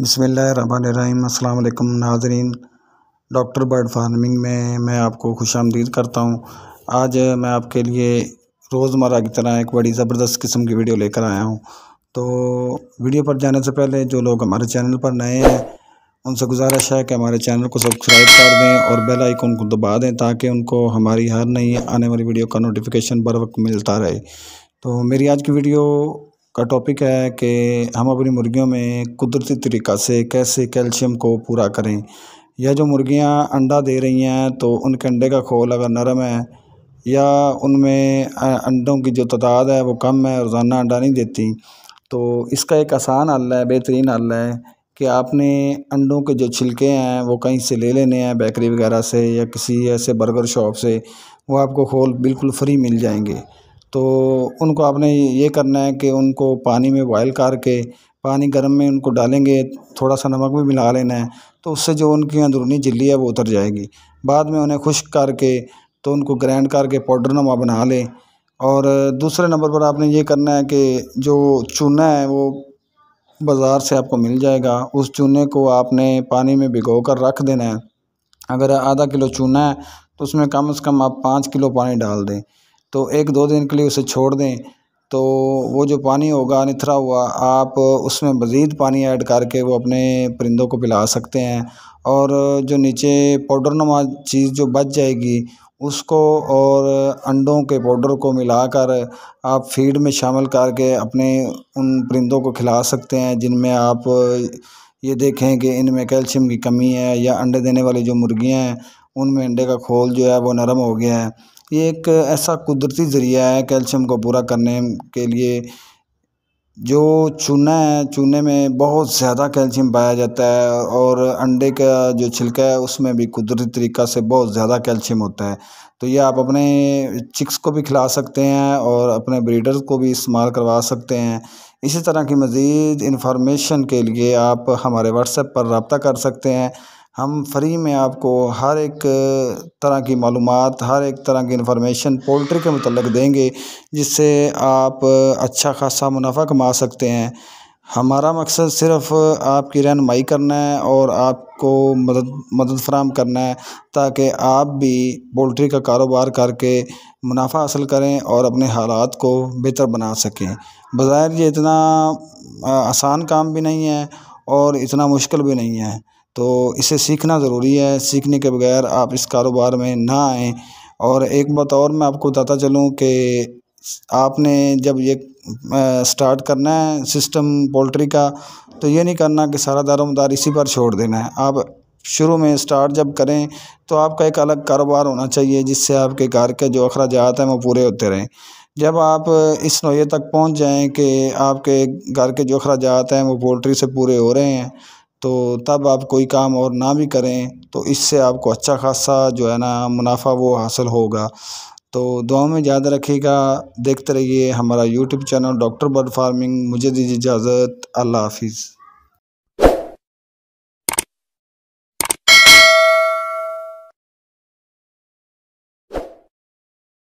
बसमीम अल्लाम नाजरीन डॉक्टर बर्ड फार्मिंग में मैं आपको खुश आमदीद करता हूँ आज मैं आपके लिए रोज़मर्रा की तरह एक बड़ी ज़बरदस्त किस्म की वीडियो लेकर आया हूँ तो वीडियो पर जाने से पहले जो लोग हमारे चैनल पर नए हैं उनसे गुजारिश है कि हमारे चैनल को सब्सक्राइब कर दें और बेल आइकन को दबा दें ताकि उनको हमारी हर नई आने वाली वीडियो का नोटिफिकेशन बर वक्त मिलता रहे तो मेरी आज की वीडियो का टॉपिक है कि हम अपनी मुर्गियों में कुदरती तरीक़ा से कैसे कैल्शियम को पूरा करें या जो मुर्गियां अंडा दे रही हैं तो उनके अंडे का खोल अगर नरम है या उनमें अंडों की जो तादाद है वो कम है रोज़ाना अंडा नहीं देती तो इसका एक आसान हल है बेहतरीन हल है कि आपने अंडों के जो छिलके हैं वो कहीं से ले लेने हैं बेकरी वगैरह से या किसी ऐसे बर्गर शॉप से वो आपको खोल बिल्कुल फ्री मिल जाएंगे तो उनको आपने ये करना है कि उनको पानी में बॉयल करके पानी गर्म में उनको डालेंगे थोड़ा सा नमक भी मिला लेना है तो उससे जो उनकी अंदरूनी झिल्ली है वो उतर जाएगी बाद में उन्हें खुश्क करके तो उनको ग्राइंड करके पाउडर नमा बना लें और दूसरे नंबर पर आपने ये करना है कि जो चूना है वो बाज़ार से आपको मिल जाएगा उस चूने को आपने पानी में भिगो कर रख देना है अगर आधा किलो चूना है तो उसमें कम से कम आप पाँच किलो पानी डाल दें तो एक दो दिन के लिए उसे छोड़ दें तो वो जो पानी होगा निथरा हुआ आप उसमें मज़ीद पानी ऐड करके वो अपने परिंदों को पिला सकते हैं और जो नीचे पाउडर नमा चीज़ जो बच जाएगी उसको और अंडों के पाउडर को मिलाकर आप फीड में शामिल करके अपने उन परिंदों को खिला सकते हैं जिनमें आप ये देखें कि इनमें कैल्शियम की कमी है या अंडे देने वाली जो मुर्गियाँ हैं उनमें अंडे का खोल जो है वो नरम हो गया है ये एक ऐसा कुदरती ज़रिया है कैल्शियम को पूरा करने के लिए जो चूना है चूने में बहुत ज़्यादा कैल्शियम पाया जाता है और अंडे का जो छिलका है उसमें भी कुदरती तरीक़ा से बहुत ज़्यादा कैल्शियम होता है तो ये आप अपने चिक्स को भी खिला सकते हैं और अपने ब्रीडर्स को भी इस्तेमाल करवा सकते हैं इसी तरह की मज़ीद इन्फॉर्मेशन के लिए आप हमारे व्हाट्सएप पर रबता कर सकते हैं हम फ्री में आपको हर एक तरह की मालूम हर एक तरह की इन्फॉर्मेशन पोल्ट्री के मतलब देंगे जिससे आप अच्छा खासा मुनाफा कमा सकते हैं हमारा मकसद सिर्फ़ आपकी रहनमाई करना है और आपको मदद मदद फराम करना है ताकि आप भी पोल्ट्री का कारोबार करके मुनाफा हासिल करें और अपने हालात को बेहतर बना सकें बज़ाहिर ये इतना आसान काम भी नहीं है और इतना मुश्किल भी नहीं है तो इसे सीखना ज़रूरी है सीखने के बगैर आप इस कारोबार में ना आएँ और एक बात और मैं आपको बताता चलूँ कि आपने जब ये स्टार्ट करना है सिस्टम पोल्ट्री का तो ये नहीं करना कि सारा दारोमदार इसी पर छोड़ देना है आप शुरू में स्टार्ट जब करें तो आपका एक अलग कारोबार होना चाहिए जिससे आपके घर के जो अखराज हैं वो पूरे होते रहें जब आप इस नोए तक पहुंच जाएं कि आपके घर के जो अखराज हैं वो पोल्ट्री से पूरे हो रहे हैं तो तब आप कोई काम और ना भी करें तो इससे आपको अच्छा खासा जो है ना मुनाफा वो हासिल होगा तो दुआ में याद रखिएगा देखते रहिए हमारा YouTube channel doctor bird farming मुझे दीजिए इजाज़त अल्लाह हाफिज़